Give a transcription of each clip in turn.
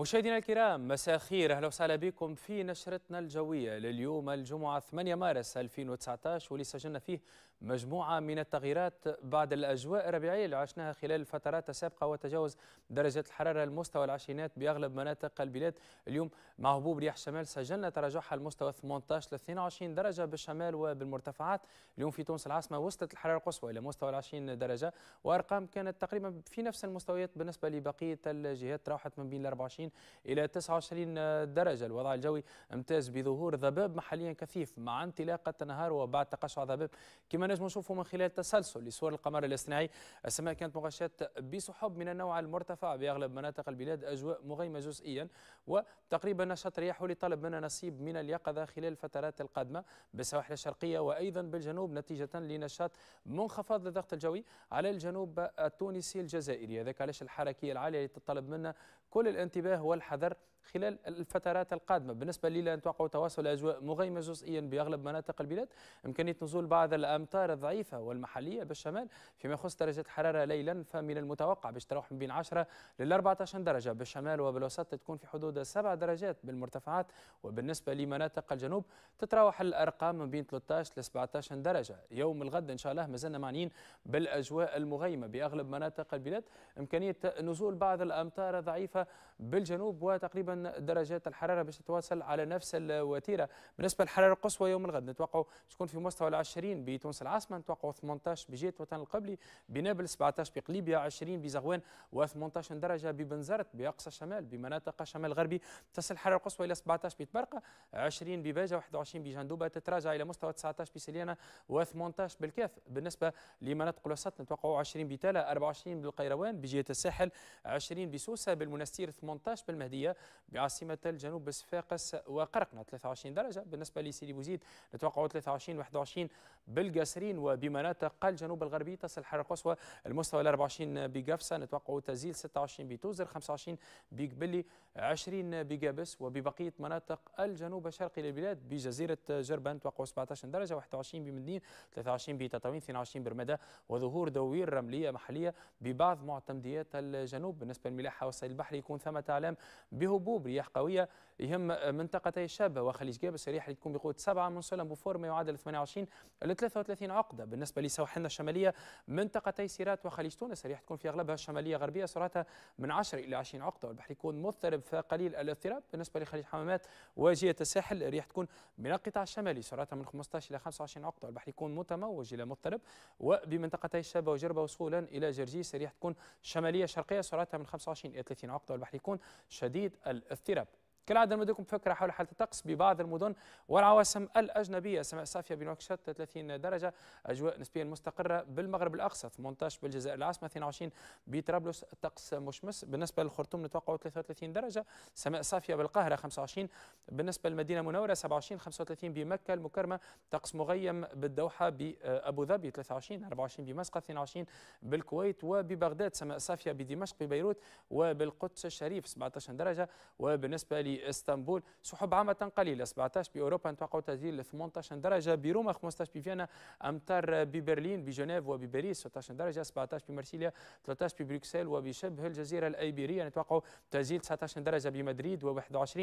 مشاهدينا الكرام مساء الخير اهلا وسهلا بكم في نشرتنا الجويه لليوم الجمعه 8 مارس 2019 واللي سجلنا فيه مجموعه من التغييرات بعد الاجواء الربيعيه اللي عشناها خلال الفترات السابقه وتجاوز درجه الحراره المستوى العشرينات باغلب مناطق البلاد اليوم مع هبوب رياح الشمال سجلنا تراجعها المستوى 18 ل 22 درجه بالشمال وبالمرتفعات اليوم في تونس العاصمه وصلت الحراره القصوى الى مستوى 20 درجه وارقام كانت تقريبا في نفس المستويات بالنسبه لبقيه الجهات تراوحت من بين 24 إلى 29 درجة الوضع الجوي امتاز بظهور ذباب محليا كثيف مع انطلاقه النهار وبعد تقشع ذباب كما نجم نشوفه من خلال تسلسل لصور القمر الاصطناعي السماء كانت مغشاة بسحب من النوع المرتفع بأغلب مناطق البلاد أجواء مغيمة جزئيا وتقريبا نشاط رياح لطلب منا نصيب من اليقظة خلال الفترات القادمة بالسواحل الشرقية وأيضا بالجنوب نتيجة لنشاط منخفض للضغط الجوي على الجنوب التونسي الجزائري هذاك علاش الحركية العالية اللي تطلب منا كل الانتباه هو الحذر خلال الفترات القادمة بالنسبة لنا نتوقع تواصل أجواء مغيمة جزئيا بأغلب مناطق البلاد إمكانية نزول بعض الأمطار الضعيفة والمحلية بالشمال فيما يخص درجة الحرارة ليلا فمن المتوقع باش تروح من بين 10 لل 14 درجة بالشمال وبالوسط تكون في حدود 7 درجات بالمرتفعات وبالنسبة لمناطق الجنوب تتراوح الأرقام من بين 13 ل 17 درجة يوم الغد إن شاء الله مازلنا معنيين بالأجواء المغيمة بأغلب مناطق البلاد إمكانية نزول بعض الأمطار الضعيفة بالجنوب وتقريبا درجات الحراره باش تتواصل على نفس الوتيره بالنسبه للحراره القصوى يوم الغد نتوقعوا تكون في مستوى ال 20 بتونس العاصمه نتوقعوا 18 بجهه وطن القبلي بنابل 17 بقليبيا 20 بزغوان و18 درجه ببنزرت باقصى الشمال بمناطق الشمال الغربي تصل الحراره القصوى الى 17 بتبرقه 20 بباجه 21 بجندوبه تتراجع الى مستوى 19 بسليانه و18 بالكاف بالنسبه لمناطق الوسط نتوقعوا 20 بتالا 24 بالقيروان بجهه الساحل 20 بسوسه بالمنستير 18 بالمهديه بعاصمة الجنوب بصفاقس وقرقنة 23 درجة بالنسبة لسيدي بوزيد نتوقع 23 21 بالقاسرين وبمناطق الجنوب الغربي تصل الحرارة القصوى المستوى 24 بقفصة نتوقع تزيل 26 بتوزر 25 بقبلي 20 بقابس وببقية مناطق الجنوب الشرقي للبلاد بجزيرة جربان نتوقع 17 درجة 21 بمدين 23 بتطاوين 22 برمدة وظهور دوير رملية محلية ببعض معتمديات الجنوب بالنسبة للملاحة والسيل البحري يكون ثمة أعلام بهبوط يلعبوا رياح قويه يهم منطقتي الشابه وخليج جابس الرياح اللي تكون بقوه 7 من سلم بوفور ما يعادل 28 ل 33 عقده بالنسبه لسواحلنا الشماليه منطقتي سيرات وخليج تونس رياح تكون في اغلبها الشماليه غربيه سرعتها من 10 الى 20 عقده والبحر يكون مضطرب فقليل الاضطراب بالنسبه لخليج حمامات واجهه الساحل الرياح تكون من القطاع الشمالي سرعتها من 15 الى 25 عقده والبحر يكون متموج الى مضطرب وبمنطقتي الشابه وجربه وصولا الى جرجيس الرياح تكون شماليه شرقيه سرعتها من 25 الى 30 عقده والبحر يكون شديد الاضطراب كالعادة نمدكم فكرة حول حالة الطقس ببعض المدن والعواصم الأجنبية سماء صافية بنوكشت 30 درجة أجواء نسبيا مستقرة بالمغرب الأقصى 18 بالجزائر العاصمة 22 بطرابلس طقس مشمس بالنسبة للخرطوم نتوقع 33 درجة سماء صافية بالقاهرة 25 بالنسبة للمدينة المنورة 27 35 بمكة المكرمة طقس مغيم بالدوحة بأبو ظبي 23 24 بمسقط 22 بالكويت وببغداد سماء صافية بدمشق ببيروت وبالقدس الشريف 17 درجة وبالنسبة لاسطنبول سحب عامه قليله 17 باوروبا نتوقعوا تسجيل 18 درجه بروما 15 بفيينا امطار ببرلين بجنيف وبباريس 16 درجه 17 بمارسيليا 13 ببروكسل وبشبه الجزيره الايبيريه نتوقعوا تسجيل 19 درجه بمدريد و21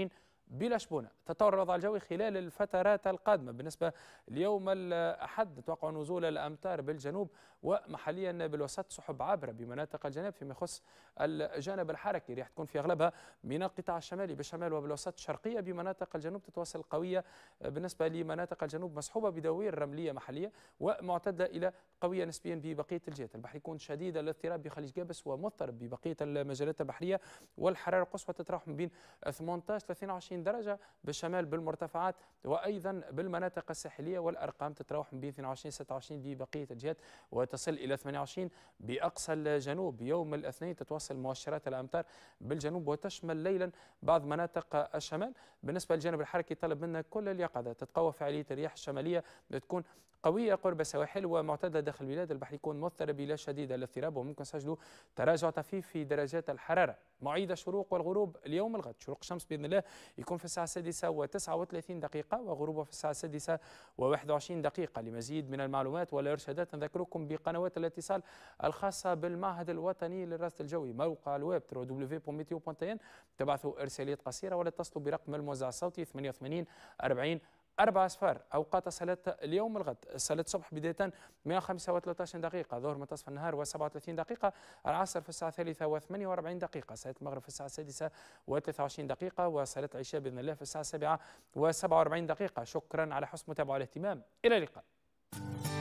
بلا شبونة تطور الوضع الجوي خلال الفترات القادمة بالنسبة ليوم الأحد نتوقع نزول الأمطار بالجنوب ومحليا بالوسط سحب عابرة بمناطق الجنوب فيما يخص الجانب الحركي ريح تكون في أغلبها من القطاع الشمالي بالشمال وبالوسط الشرقية بمناطق الجنوب تتواصل قوية بالنسبة لمناطق الجنوب مصحوبه بدوير رملية محلية ومعتدة إلى قوية نسبيا ببقية الجهات البحر يكون شديد الاضطراب بخليج جابس ومضطرب ببقية المجالات البحرية والحرارة القصوى تتراوح من بين 18 ل 22 25 درجة بالشمال بالمرتفعات وأيضا بالمناطق الساحلية والأرقام تتراوح من بين 22 26 دي بقية الجهات وتصل إلى 28 بأقصى الجنوب يوم الاثنين تتوصل مؤشرات الأمطار بالجنوب وتشمل ليلا بعض مناطق الشمال بالنسبة للجانب الحركي طلب منا كل اليقظة تتقوى فعالية الرياح الشمالية بتكون قوية قرب السواحل ومعتدى داخل البلاد البحر يكون مضطرب إلى شديد الاضطراب وممكن نسجلوا تراجع طفيف في درجات الحرارة معيد الشروق والغروب اليوم الغد شروق الشمس بإذن الله يكون في الساعة السادسة و39 دقيقة وغروبها في الساعة السادسة و21 دقيقة لمزيد من المعلومات والإرشادات نذكركم بقنوات الاتصال الخاصة بالمعهد الوطني للرصد الجوي موقع الويب www.meteo.in تبعثوا إرسالات قصيرة ولا اتصلوا برقم الموزع الصوتي 88 40 أربع أصفار أوقات صلاة اليوم الغد صلاة الصبح بداية 135 دقيقة ظهر منتصف النهار و37 دقيقة العصر في الساعة الثالثة و48 دقيقة صلاة المغرب في الساعة السادسة و23 دقيقة وصلاة العشاء بإذن الله في الساعة السابعة و47 دقيقة شكرا على حسن متابعة والاهتمام إلى اللقاء